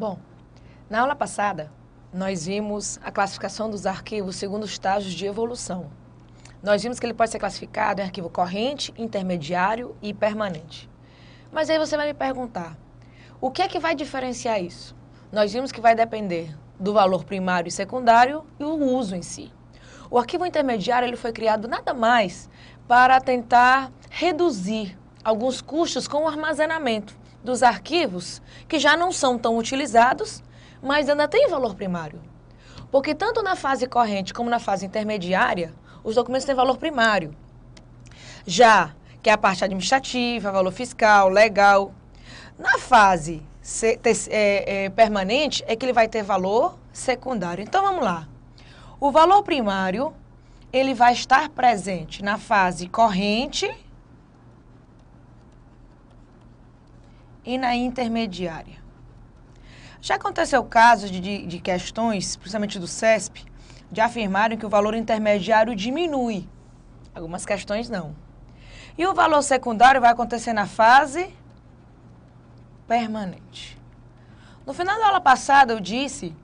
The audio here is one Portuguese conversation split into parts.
Bom, na aula passada, nós vimos a classificação dos arquivos segundo os estágios de evolução. Nós vimos que ele pode ser classificado em arquivo corrente, intermediário e permanente. Mas aí você vai me perguntar, o que é que vai diferenciar isso? Nós vimos que vai depender do valor primário e secundário e o uso em si. O arquivo intermediário ele foi criado nada mais para tentar reduzir alguns custos com o armazenamento dos arquivos que já não são tão utilizados, mas ainda tem valor primário. Porque tanto na fase corrente como na fase intermediária, os documentos têm valor primário. Já que é a parte administrativa, valor fiscal, legal. Na fase é, é, permanente é que ele vai ter valor secundário. Então vamos lá. O valor primário ele vai estar presente na fase corrente e na intermediária. Já aconteceu casos de, de, questões, principalmente do CESP, de afirmarem que o valor intermediário diminui. Algumas questões não. E o valor secundário vai acontecer na fase permanente. No final da aula passada, eu disse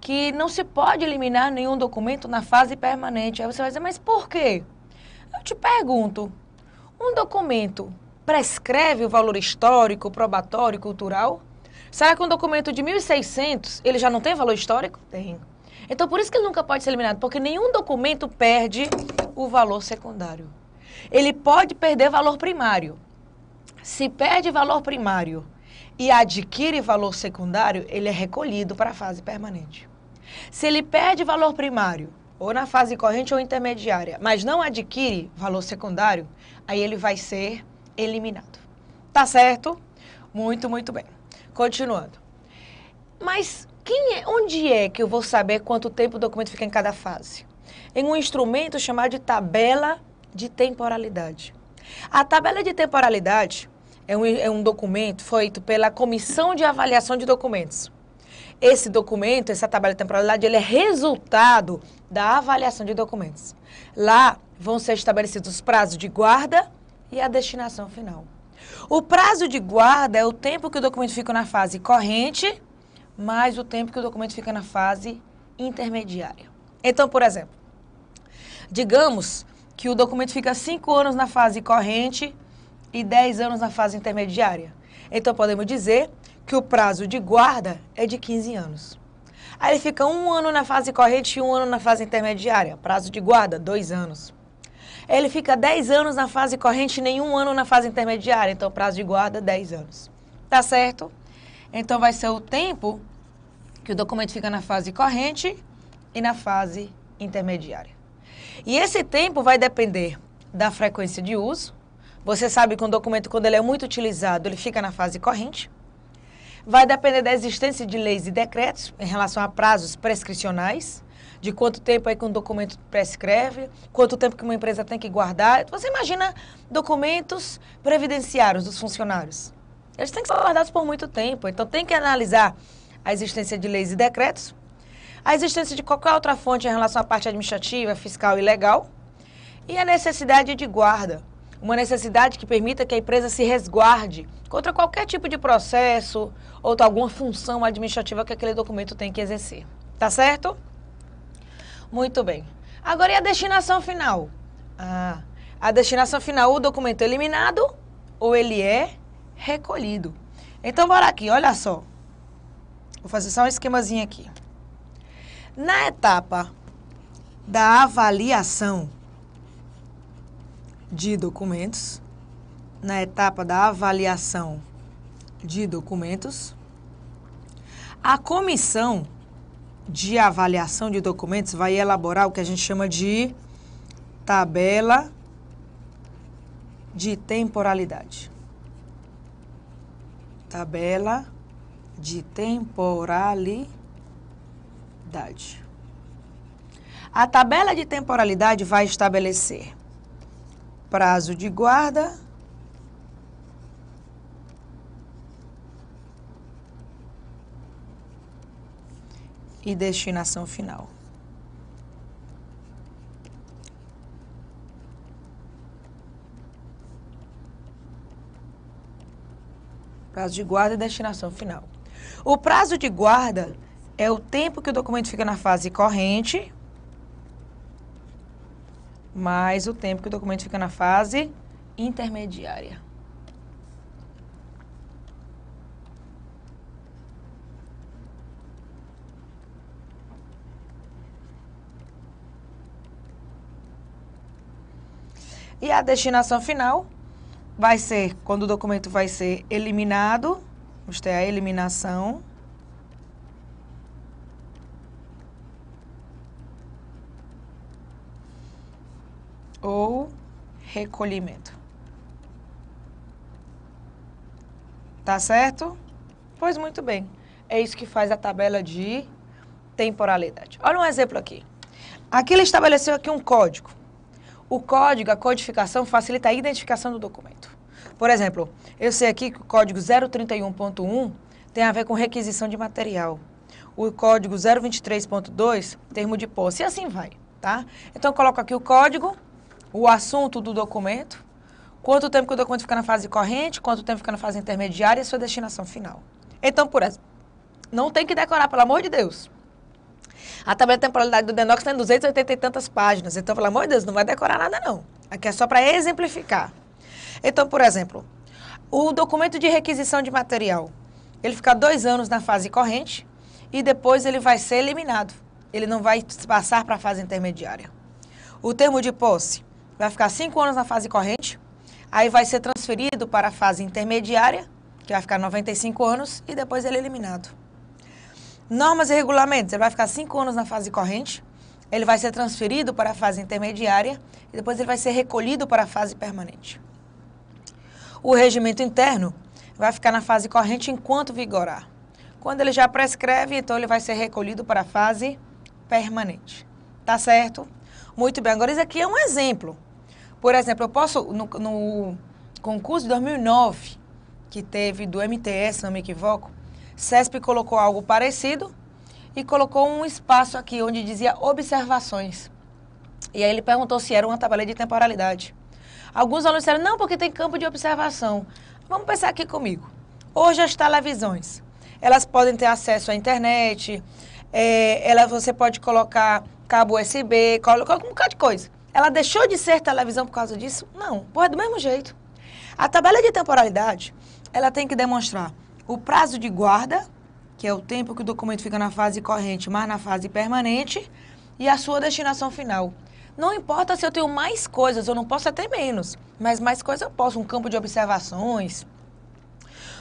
que não se pode eliminar nenhum documento na fase permanente. Aí você vai dizer, mas por quê? Eu te pergunto, um documento prescreve o valor histórico, probatório, cultural? Será que um documento de 1600 ele já não tem valor histórico? Tem. Então, por isso que ele nunca pode ser eliminado, porque nenhum documento perde o valor secundário. Ele pode perder valor primário. Se perde valor primário e adquire valor secundário, ele é recolhido para a fase permanente. Se ele perde valor primário, ou na fase corrente ou intermediária, mas não adquire valor secundário, aí ele vai ser eliminado. Tá certo? Muito, muito bem. Continuando. Mas quem é, onde é que eu vou saber quanto tempo o documento fica em cada fase? Em um instrumento chamado de tabela de temporalidade. A tabela de temporalidade é um, é um documento feito pela Comissão de Avaliação de Documentos. Esse documento, essa tabela de temporalidade, ele é resultado da avaliação de documentos. Lá vão ser estabelecidos os prazos de guarda e a destinação final. O prazo de guarda é o tempo que o documento fica na fase corrente, mais o tempo que o documento fica na fase intermediária. Então, por exemplo, digamos que o documento fica 5 anos na fase corrente e 10 anos na fase intermediária. Então, podemos dizer que o prazo de guarda é de 15 anos. Aí ele fica um ano na fase corrente e um ano na fase intermediária. Prazo de guarda, dois anos. Ele fica 10 anos na fase corrente e nenhum ano na fase intermediária. Então, prazo de guarda, 10 anos. Tá certo? Então, vai ser o tempo que o documento fica na fase corrente e na fase intermediária. E esse tempo vai depender da frequência de uso. Você sabe que um documento, quando ele é muito utilizado, ele fica na fase corrente. Vai depender da existência de leis e decretos em relação a prazos prescricionais de quanto tempo aí é que um documento prescreve, quanto tempo que uma empresa tem que guardar. Você imagina documentos previdenciários dos funcionários. Eles têm que ser guardados por muito tempo, então tem que analisar a existência de leis e decretos, a existência de qualquer outra fonte em relação à parte administrativa, fiscal e legal, e a necessidade de guarda uma necessidade que permita que a empresa se resguarde contra qualquer tipo de processo ou alguma função administrativa que aquele documento tem que exercer. Tá certo? Muito bem. Agora e a destinação final? Ah, a destinação final, o documento é eliminado ou ele é recolhido. Então, bora aqui, olha só. Vou fazer só um esquemazinho aqui. Na etapa da avaliação de documentos, na etapa da avaliação de documentos, a comissão de avaliação de documentos vai elaborar o que a gente chama de tabela de temporalidade. Tabela de temporalidade. A tabela de temporalidade vai estabelecer prazo de guarda e destinação final. Prazo de guarda e destinação final. O prazo de guarda é o tempo que o documento fica na fase corrente, mais o tempo que o documento fica na fase intermediária. E a destinação final vai ser, quando o documento vai ser eliminado, vamos ter é, a eliminação. Ou recolhimento. Tá certo? Pois muito bem. É isso que faz a tabela de temporalidade. Olha um exemplo aqui. Aqui ele estabeleceu aqui um código. O código, a codificação, facilita a identificação do documento. Por exemplo, eu sei aqui que o código 031.1 tem a ver com requisição de material. O código 023.2, termo de posse, e assim vai, tá? Então, eu coloco aqui o código, o assunto do documento, quanto tempo que o documento fica na fase corrente, quanto tempo fica na fase intermediária e sua destinação final. Então, por exemplo, não tem que decorar, pelo amor de Deus. A tabela temporalidade do Denox tem 280 e tantas páginas. Então, pelo amor de Deus, não vai decorar nada, não. Aqui é só para exemplificar. Então, por exemplo, o documento de requisição de material, ele fica dois anos na fase corrente e depois ele vai ser eliminado. Ele não vai passar para a fase intermediária. O termo de posse vai ficar cinco anos na fase corrente, aí vai ser transferido para a fase intermediária, que vai ficar 95 anos, e depois ele é eliminado. Normas e regulamentos. Ele vai ficar cinco anos na fase corrente, ele vai ser transferido para a fase intermediária e depois ele vai ser recolhido para a fase permanente. O regimento interno vai ficar na fase corrente enquanto vigorar. Quando ele já prescreve, então ele vai ser recolhido para a fase permanente. Tá certo? Muito bem. Agora, isso aqui é um exemplo. Por exemplo, eu posso, no, no concurso de 2009, que teve do MTS, se não me equivoco, CESP colocou algo parecido e colocou um espaço aqui onde dizia observações. E aí ele perguntou se era uma tabela de temporalidade. Alguns alunos disseram, não, porque tem campo de observação. Vamos pensar aqui comigo. Hoje as televisões, elas podem ter acesso à internet, é, ela, você pode colocar cabo USB, coloca um bocado de coisa. Ela deixou de ser televisão por causa disso? Não, pô, é do mesmo jeito. A tabela de temporalidade, ela tem que demonstrar o prazo de guarda, que é o tempo que o documento fica na fase corrente, mas na fase permanente, e a sua destinação final. Não importa se eu tenho mais coisas, eu não posso até menos, mas mais coisas eu posso, um campo de observações.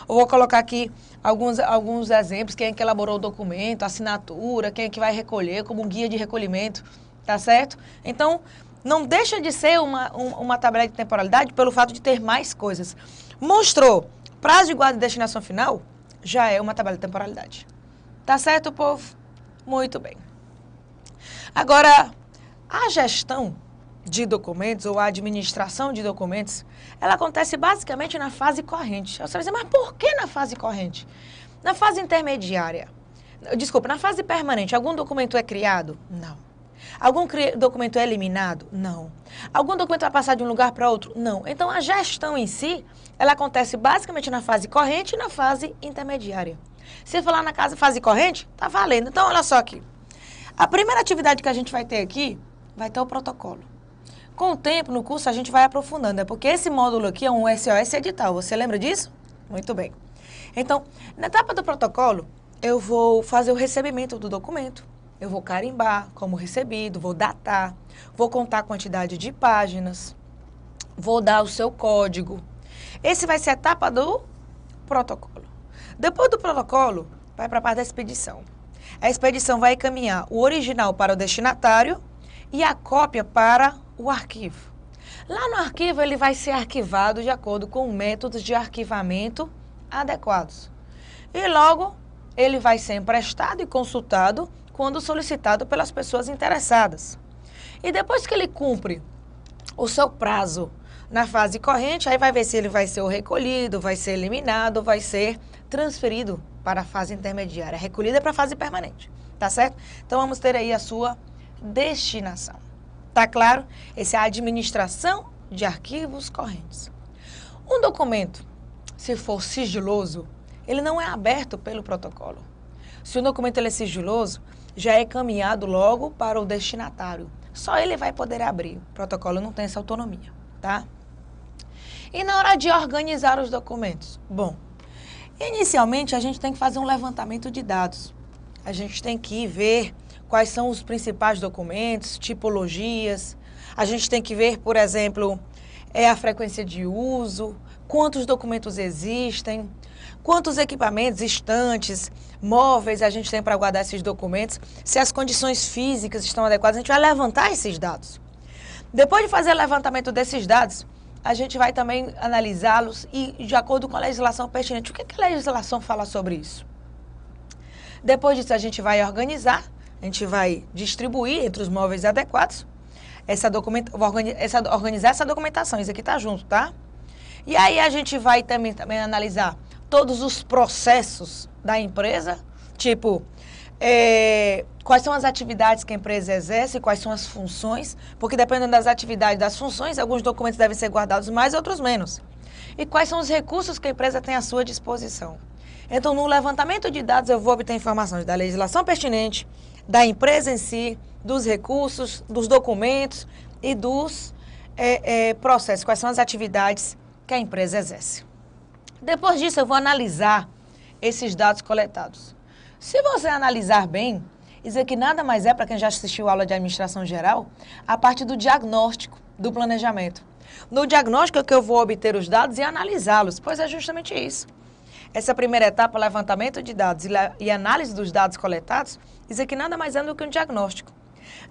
Eu vou colocar aqui alguns, alguns exemplos, quem é que elaborou o documento, assinatura, quem é que vai recolher, como guia de recolhimento, tá certo? Então, não deixa de ser uma, uma, uma tabela de temporalidade pelo fato de ter mais coisas. Mostrou Prazo de guarda e destinação final já é uma tabela de temporalidade. Tá certo, povo? Muito bem. Agora, a gestão de documentos ou a administração de documentos, ela acontece basicamente na fase corrente. Você vai dizer, mas por que na fase corrente? Na fase intermediária. Desculpa, na fase permanente, algum documento é criado? Não. Algum documento é eliminado? Não. Algum documento vai passar de um lugar para outro? Não. Então, a gestão em si, ela acontece basicamente na fase corrente e na fase intermediária. Se falar na casa fase corrente, tá valendo. Então, olha só aqui. A primeira atividade que a gente vai ter aqui vai ter o protocolo. Com o tempo, no curso, a gente vai aprofundando, é porque esse módulo aqui é um SOS edital. Você lembra disso? Muito bem. Então, na etapa do protocolo, eu vou fazer o recebimento do documento eu vou carimbar como recebido, vou datar, vou contar a quantidade de páginas, vou dar o seu código. Esse vai ser a etapa do protocolo. Depois do protocolo, vai para a parte da expedição. A expedição vai encaminhar o original para o destinatário e a cópia para o arquivo. Lá no arquivo, ele vai ser arquivado de acordo com métodos de arquivamento adequados. E logo, ele vai ser emprestado e consultado quando solicitado pelas pessoas interessadas. E depois que ele cumpre o seu prazo na fase corrente, aí vai ver se ele vai ser recolhido, vai ser eliminado, vai ser transferido para a fase intermediária, recolhida para a fase permanente, tá certo? Então vamos ter aí a sua destinação. Tá claro? Essa é a administração de arquivos correntes. Um documento, se for sigiloso, ele não é aberto pelo protocolo. Se o documento é sigiloso, já é caminhado logo para o destinatário. Só ele vai poder abrir. O protocolo não tem essa autonomia, tá? E na hora de organizar os documentos? Bom, inicialmente a gente tem que fazer um levantamento de dados. A gente tem que ver quais são os principais documentos, tipologias. A gente tem que ver, por exemplo, é a frequência de uso, quantos documentos existem, quantos equipamentos, estantes, móveis a gente tem para guardar esses documentos, se as condições físicas estão adequadas, a gente vai levantar esses dados. Depois de fazer o levantamento desses dados, a gente vai também analisá-los e de acordo com a legislação pertinente. O que, que a legislação fala sobre isso? Depois disso, a gente vai organizar, a gente vai distribuir entre os móveis adequados essa, documenta essa organizar essa documentação. Isso aqui está junto, tá? E aí a gente vai também, também analisar todos os processos da empresa? Tipo, é, quais são as atividades que a empresa exerce, quais são as funções, porque dependendo das atividades, das funções, alguns documentos devem ser guardados mais, outros menos. E quais são os recursos que a empresa tem à sua disposição. Então, no levantamento de dados, eu vou obter informações da legislação pertinente, da empresa em si, dos recursos, dos documentos e dos é, é, processos, quais são as atividades que a empresa exerce. Depois disso, eu vou analisar esses dados coletados. Se você analisar bem, dizer que nada mais é, para quem já assistiu a aula de administração geral, a parte do diagnóstico do planejamento. No diagnóstico é que eu vou obter os dados e analisá-los, pois é justamente isso. Essa primeira etapa, levantamento de dados e análise dos dados coletados, isso que nada mais é do que um diagnóstico.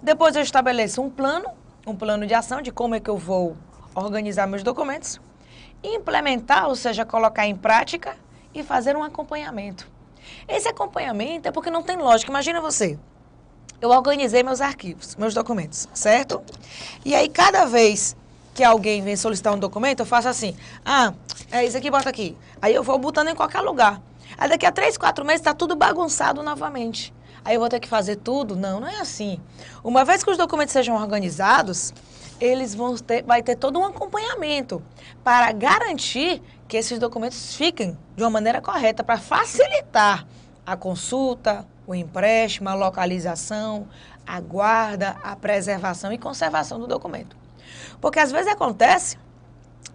Depois eu estabeleço um plano, um plano de ação de como é que eu vou organizar meus documentos, implementar, ou seja, colocar em prática e fazer um acompanhamento. Esse acompanhamento é porque não tem lógica. Imagina você. Eu organizei meus arquivos, meus documentos, certo? E aí, cada vez que alguém vem solicitar um documento, eu faço assim: ah, é isso aqui, bota aqui. Aí eu vou botando em qualquer lugar. Aí daqui a três, quatro meses está tudo bagunçado novamente. Aí eu vou ter que fazer tudo? Não, não é assim. Uma vez que os documentos sejam organizados, eles vão ter, vai ter todo um acompanhamento para garantir que esses documentos fiquem de uma maneira correta para facilitar a consulta, o empréstimo, a localização, a guarda, a preservação e conservação do documento. Porque às vezes acontece,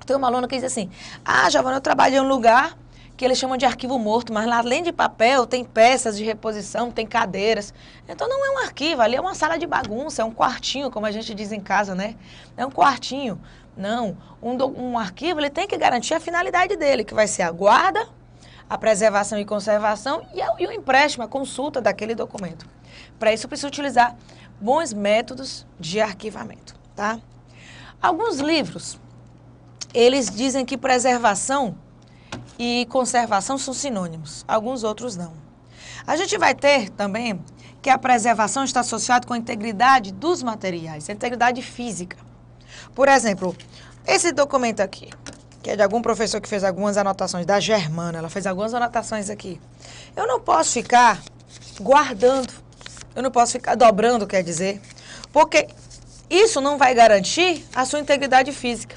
tem uma aluna que diz assim: Ah, Giovana, eu trabalho em um lugar que eles chamam de arquivo morto, mas lá além de papel tem peças de reposição, tem cadeiras. Então não é um arquivo, ali é uma sala de bagunça, é um quartinho, como a gente diz em casa, né? É um quartinho. Não, um, um arquivo ele tem que garantir a finalidade dele, que vai ser a guarda, a preservação e conservação e, o empréstimo, a consulta daquele documento. Para isso, precisa utilizar bons métodos de arquivamento, tá? Alguns livros, eles dizem que preservação e conservação são sinônimos, alguns outros não. A gente vai ter também que a preservação está associada com a integridade dos materiais, a integridade física. Por exemplo, esse documento aqui, que é de algum professor que fez algumas anotações, da Germana, ela fez algumas anotações aqui. Eu não posso ficar guardando, eu não posso ficar dobrando, quer dizer, porque isso não vai garantir a sua integridade física.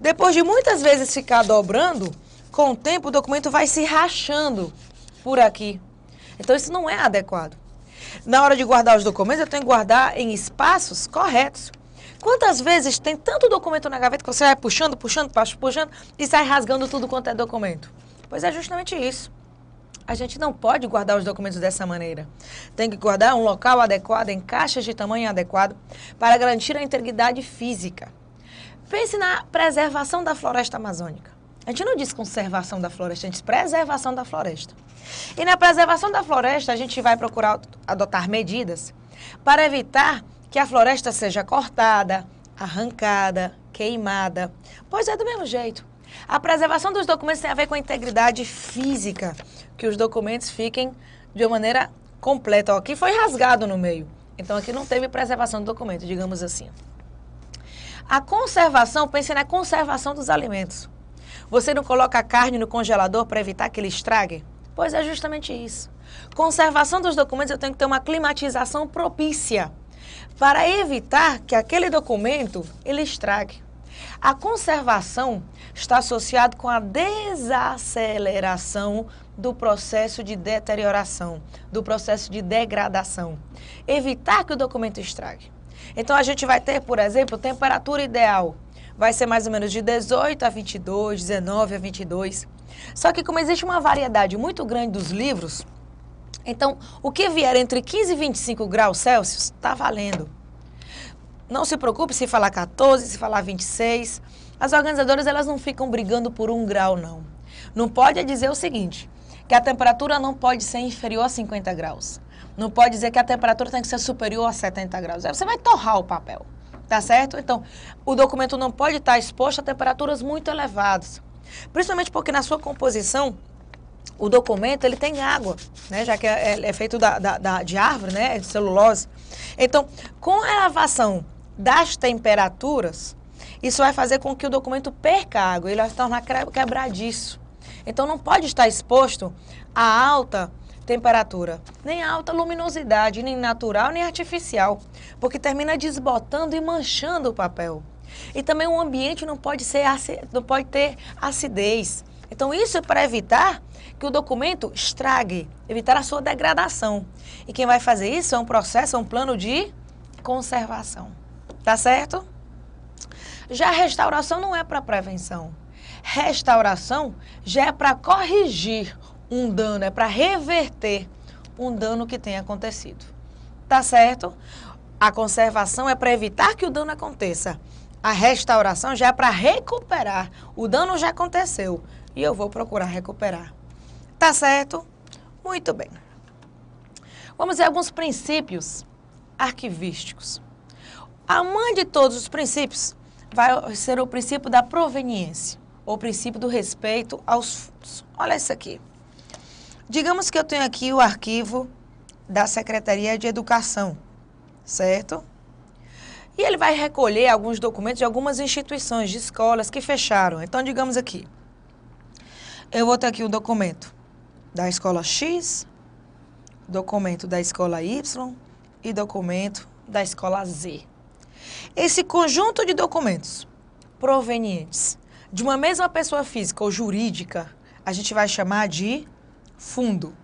Depois de muitas vezes ficar dobrando, com o tempo o documento vai se rachando por aqui. Então isso não é adequado. Na hora de guardar os documentos, eu tenho que guardar em espaços corretos. Quantas vezes tem tanto documento na gaveta que você vai puxando, puxando, puxando puxando e sai rasgando tudo quanto é documento? Pois é justamente isso. A gente não pode guardar os documentos dessa maneira. Tem que guardar um local adequado, em caixas de tamanho adequado, para garantir a integridade física. Pense na preservação da floresta amazônica. A gente não diz conservação da floresta, a gente diz preservação da floresta. E na preservação da floresta, a gente vai procurar adotar medidas para evitar que a floresta seja cortada, arrancada, queimada. Pois é do mesmo jeito. A preservação dos documentos tem a ver com a integridade física, que os documentos fiquem de uma maneira completa. Ó, aqui foi rasgado no meio, então aqui não teve preservação do documento, digamos assim. A conservação, pense na conservação dos alimentos. Você não coloca a carne no congelador para evitar que ele estrague? Pois é justamente isso. Conservação dos documentos, eu tenho que ter uma climatização propícia para evitar que aquele documento ele estrague. A conservação está associada com a desaceleração do processo de deterioração, do processo de degradação. Evitar que o documento estrague. Então a gente vai ter, por exemplo, temperatura ideal vai ser mais ou menos de 18 a 22, 19 a 22. Só que como existe uma variedade muito grande dos livros, então o que vier entre 15 e 25 graus Celsius está valendo. Não se preocupe se falar 14, se falar 26. As organizadoras elas não ficam brigando por um grau não. Não pode dizer o seguinte, que a temperatura não pode ser inferior a 50 graus. Não pode dizer que a temperatura tem que ser superior a 70 graus. Você vai torrar o papel. Tá certo? Então, o documento não pode estar exposto a temperaturas muito elevadas. Principalmente porque na sua composição, o documento ele tem água, né? já que é, é, é feito da, da, da, de árvore, né? É de celulose. Então, com a elevação das temperaturas, isso vai fazer com que o documento perca água, ele vai se tornar quebradiço. Então, não pode estar exposto a alta temperatura, nem alta luminosidade, nem natural, nem artificial, porque termina desbotando e manchando o papel. E também o ambiente não pode, ser, não pode ter acidez. Então, isso é para evitar que o documento estrague, evitar a sua degradação. E quem vai fazer isso é um processo, é um plano de conservação. Tá certo? Já a restauração não é para prevenção. Restauração já é para corrigir um dano, é para reverter um dano que tenha acontecido. Tá certo? A conservação é para evitar que o dano aconteça. A restauração já é para recuperar. O dano já aconteceu e eu vou procurar recuperar. Tá certo? Muito bem. Vamos ver alguns princípios arquivísticos. A mãe de todos os princípios vai ser o princípio da proveniência, o princípio do respeito aos fundos. Olha isso aqui. Digamos que eu tenho aqui o arquivo da Secretaria de Educação, certo? E ele vai recolher alguns documentos de algumas instituições, de escolas que fecharam. Então, digamos aqui, eu vou ter aqui o documento da escola X, documento da escola Y e documento da escola Z. Esse conjunto de documentos provenientes de uma mesma pessoa física ou jurídica, a gente vai chamar de fundo.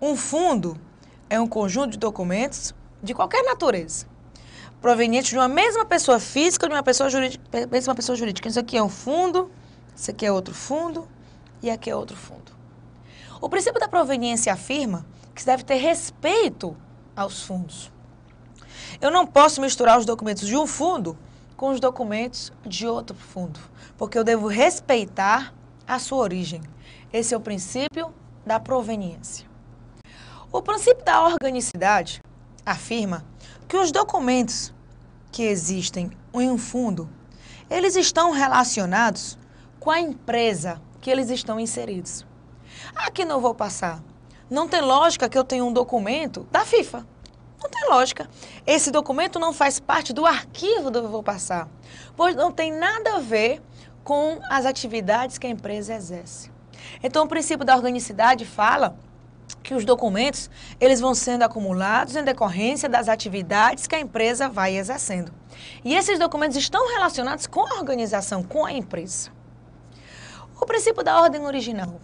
Um fundo é um conjunto de documentos de qualquer natureza, provenientes de uma mesma pessoa física ou de uma pessoa jurídica. Mesma pessoa jurídica. Isso aqui é um fundo, isso aqui é outro fundo e aqui é outro fundo. O princípio da proveniência afirma que se deve ter respeito aos fundos. Eu não posso misturar os documentos de um fundo com os documentos de outro fundo, porque eu devo respeitar a sua origem. Esse é o princípio da proveniência. O princípio da organicidade afirma que os documentos que existem em um fundo, eles estão relacionados com a empresa que eles estão inseridos. Aqui não vou passar. Não tem lógica que eu tenha um documento da FIFA. Não tem lógica. Esse documento não faz parte do arquivo do Vou Passar, pois não tem nada a ver com as atividades que a empresa exerce. Então, o princípio da organicidade fala que os documentos eles vão sendo acumulados em decorrência das atividades que a empresa vai exercendo. E esses documentos estão relacionados com a organização, com a empresa. O princípio da ordem original.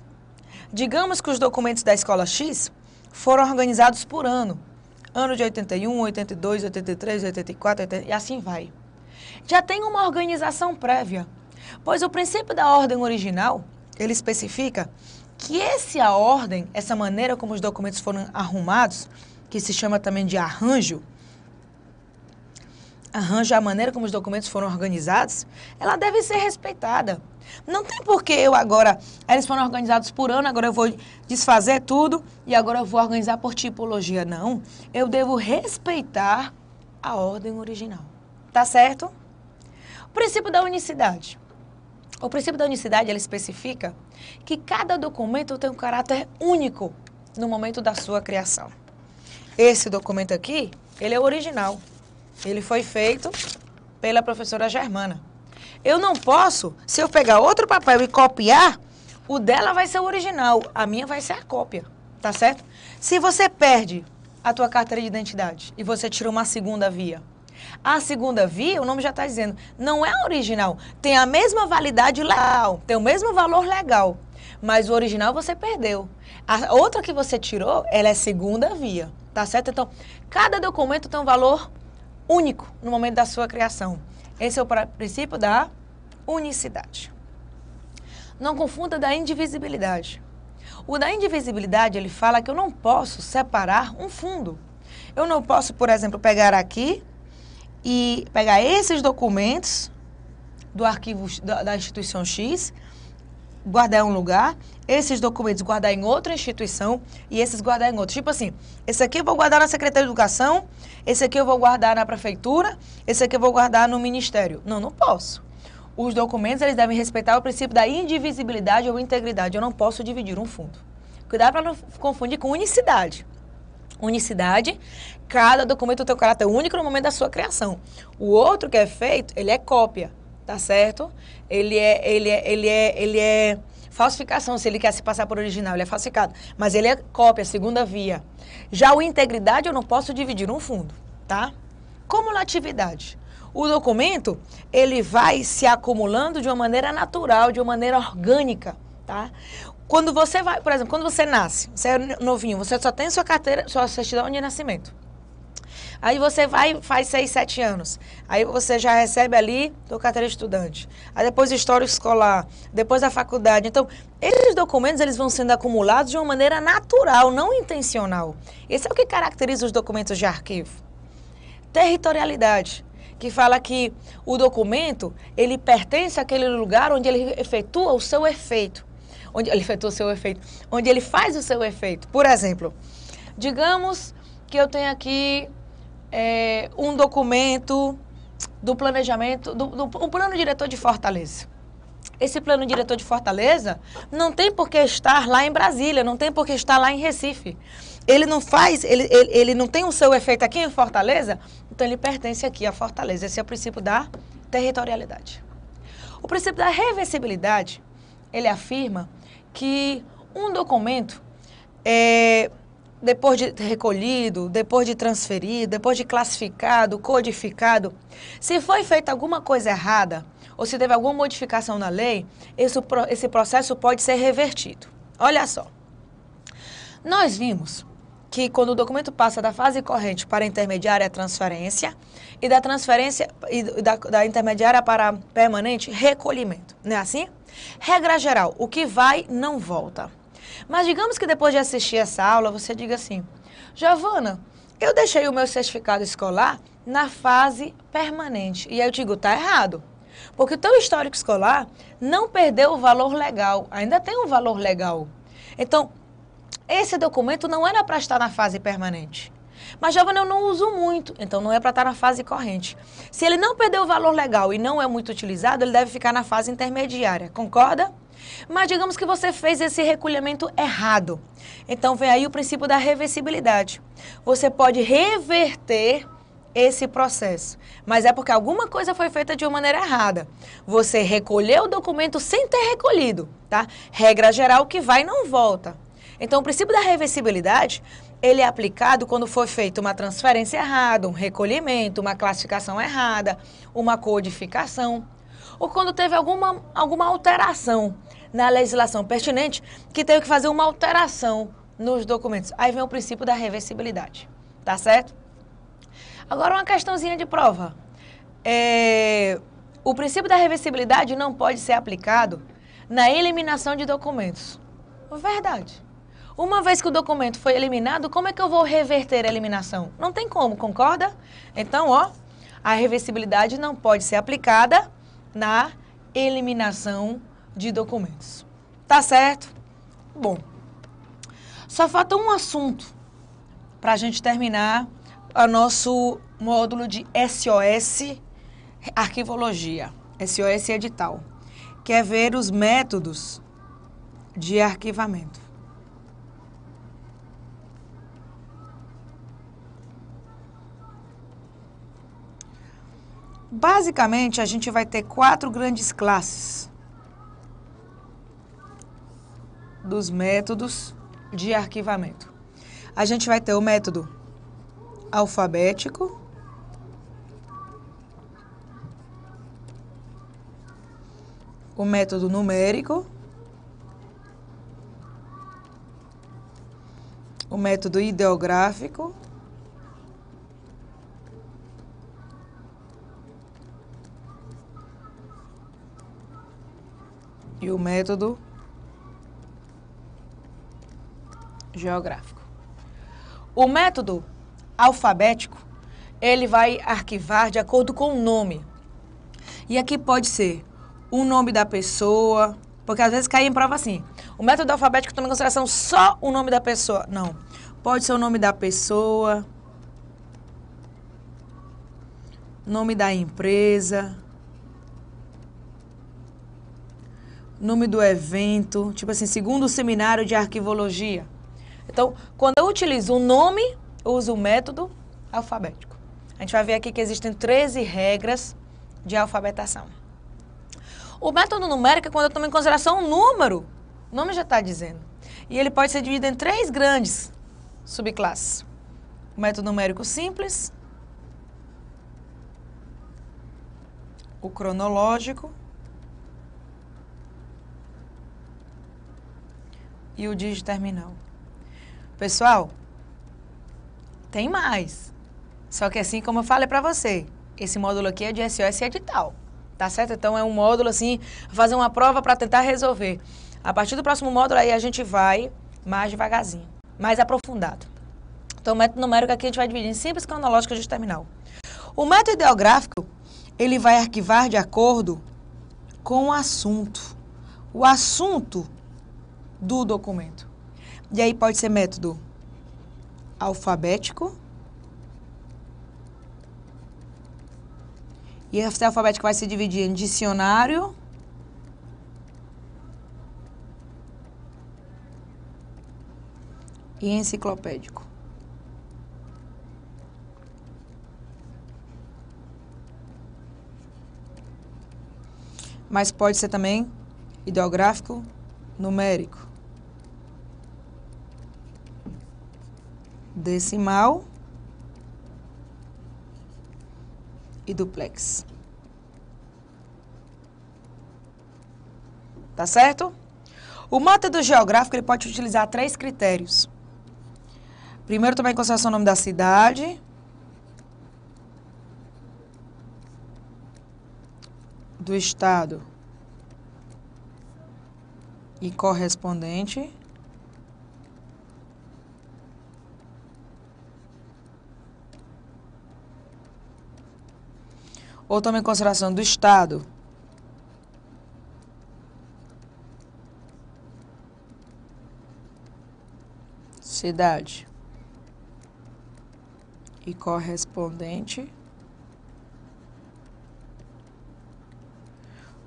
Digamos que os documentos da escola X foram organizados por ano. Ano de 81, 82, 83, 84, 80, e assim vai. Já tem uma organização prévia, pois o princípio da ordem original ele especifica que essa ordem, essa maneira como os documentos foram arrumados, que se chama também de arranjo, arranjo é a maneira como os documentos foram organizados, ela deve ser respeitada. Não tem por que eu agora, eles foram organizados por ano, agora eu vou desfazer tudo e agora eu vou organizar por tipologia. Não, eu devo respeitar a ordem original. Tá certo? O princípio da unicidade. O princípio da unicidade ele especifica que cada documento tem um caráter único no momento da sua criação. Esse documento aqui, ele é original. Ele foi feito pela professora Germana. Eu não posso, se eu pegar outro papel e copiar, o dela vai ser o original, a minha vai ser a cópia, tá certo? Se você perde a tua carteira de identidade e você tira uma segunda via, a segunda via, o nome já está dizendo, não é original. Tem a mesma validade legal, tem o mesmo valor legal. Mas o original você perdeu. A outra que você tirou, ela é segunda via, tá certo? Então, cada documento tem um valor único no momento da sua criação. Esse é o princípio da unicidade. Não confunda da indivisibilidade. O da indivisibilidade, ele fala que eu não posso separar um fundo. Eu não posso, por exemplo, pegar aqui e pegar esses documentos do arquivo da, da instituição X, guardar em um lugar, esses documentos guardar em outra instituição e esses guardar em outro Tipo assim, esse aqui eu vou guardar na Secretaria de Educação, esse aqui eu vou guardar na Prefeitura, esse aqui eu vou guardar no Ministério. Não, não posso. Os documentos, eles devem respeitar o princípio da indivisibilidade ou integridade. Eu não posso dividir um fundo. Cuidado para não confundir com unicidade unicidade, cada documento tem um caráter único no momento da sua criação. O outro que é feito, ele é cópia, tá certo? Ele é, ele é, ele é, ele é falsificação, se ele quer se passar por original, ele é falsificado. Mas ele é cópia, segunda via. Já o integridade, eu não posso dividir um fundo, tá? Cumulatividade. O documento, ele vai se acumulando de uma maneira natural, de uma maneira orgânica, tá? Quando você vai, por exemplo, quando você nasce, você é novinho, você só tem sua carteira, sua certidão de nascimento. Aí você vai, faz 6, 7 anos. Aí você já recebe ali sua carteira de estudante. Aí depois histórico escolar, depois a faculdade. Então, esses documentos eles vão sendo acumulados de uma maneira natural, não intencional. Esse é o que caracteriza os documentos de arquivo. Territorialidade, que fala que o documento, ele pertence àquele lugar onde ele efetua o seu efeito onde ele efetua o seu efeito, onde ele faz o seu efeito. Por exemplo, digamos que eu tenho aqui é, um documento do planejamento, do, do um plano diretor de Fortaleza. Esse plano diretor de Fortaleza não tem por que estar lá em Brasília, não tem por que estar lá em Recife. Ele não faz, ele, ele, ele não tem o seu efeito aqui em Fortaleza, então ele pertence aqui a Fortaleza. Esse é o princípio da territorialidade. O princípio da reversibilidade, ele afirma que um documento, é, depois de recolhido, depois de transferido, depois de classificado, codificado, se foi feita alguma coisa errada ou se teve alguma modificação na lei, esse, esse processo pode ser revertido. Olha só. Nós vimos que quando o documento passa da fase corrente para a intermediária é transferência e da transferência e da, da intermediária para permanente recolhimento, não é assim? Regra geral, o que vai não volta. Mas digamos que depois de assistir essa aula você diga assim, Giovana, eu deixei o meu certificado escolar na fase permanente e aí eu digo tá errado. Porque o teu histórico escolar não perdeu o valor legal, ainda tem um valor legal. Então, esse documento não era para estar na fase permanente. Mas jovem eu não uso muito, então não é para estar na fase corrente. Se ele não perdeu o valor legal e não é muito utilizado, ele deve ficar na fase intermediária, concorda? Mas digamos que você fez esse recolhimento errado. Então vem aí o princípio da reversibilidade. Você pode reverter esse processo, mas é porque alguma coisa foi feita de uma maneira errada. Você recolheu o documento sem ter recolhido, tá? Regra geral que vai e não volta. Então, o princípio da reversibilidade, ele é aplicado quando foi feita uma transferência errada, um recolhimento, uma classificação errada, uma codificação, ou quando teve alguma, alguma alteração na legislação pertinente que teve que fazer uma alteração nos documentos. Aí vem o princípio da reversibilidade, tá certo? Agora, uma questãozinha de prova. É... O princípio da reversibilidade não pode ser aplicado na eliminação de documentos. Verdade. Uma vez que o documento foi eliminado, como é que eu vou reverter a eliminação? Não tem como, concorda? Então, ó, a reversibilidade não pode ser aplicada na eliminação de documentos. Tá certo? Bom, só falta um assunto para a gente terminar o nosso módulo de SOS Arquivologia, SOS Edital, que é ver os métodos de arquivamento. Basicamente, a gente vai ter quatro grandes classes dos métodos de arquivamento. A gente vai ter o método alfabético, o método numérico, o método ideográfico e o método geográfico. O método alfabético, ele vai arquivar de acordo com o nome. E aqui pode ser o nome da pessoa, porque às vezes cai em prova assim. O método alfabético toma em consideração só o nome da pessoa. Não. Pode ser o nome da pessoa, nome da empresa, nome do evento, tipo assim, segundo seminário de arquivologia. Então, quando eu utilizo o nome, eu uso o método alfabético. A gente vai ver aqui que existem 13 regras de alfabetação. O método numérico é quando eu tomo em consideração um número. O nome já está dizendo. E ele pode ser dividido em três grandes subclasses. O método numérico simples, o cronológico e o dígito terminal. Pessoal, tem mais. Só que assim como eu falei para você, esse módulo aqui é de SOS e edital, tá certo? Então é um módulo assim, fazer uma prova para tentar resolver. A partir do próximo módulo aí a gente vai mais devagarzinho, mais aprofundado. Então o método numérico aqui a gente vai dividir em simples, cronológico e terminal. O método ideográfico, ele vai arquivar de acordo com o assunto. O assunto do documento. E aí pode ser método alfabético. E esse alfabético vai se dividir em dicionário. E enciclopédico. Mas pode ser também ideográfico, numérico. Decimal e duplex. Tá certo? O método geográfico ele pode utilizar três critérios. Primeiro, também consideração o nome da cidade. Do estado e correspondente ou em consideração do Estado. Cidade e correspondente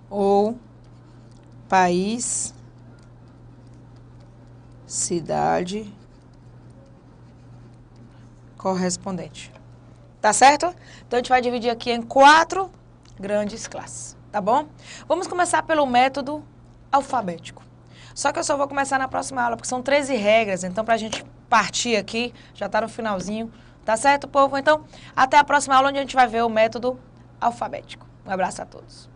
ou país cidade correspondente. Tá certo? Então, a gente vai dividir aqui em quatro grandes classes, tá bom? Vamos começar pelo método alfabético. Só que eu só vou começar na próxima aula, porque são 13 regras, então para a gente partir aqui, já está no finalzinho, tá certo, povo? Então, até a próxima aula, onde a gente vai ver o método alfabético. Um abraço a todos.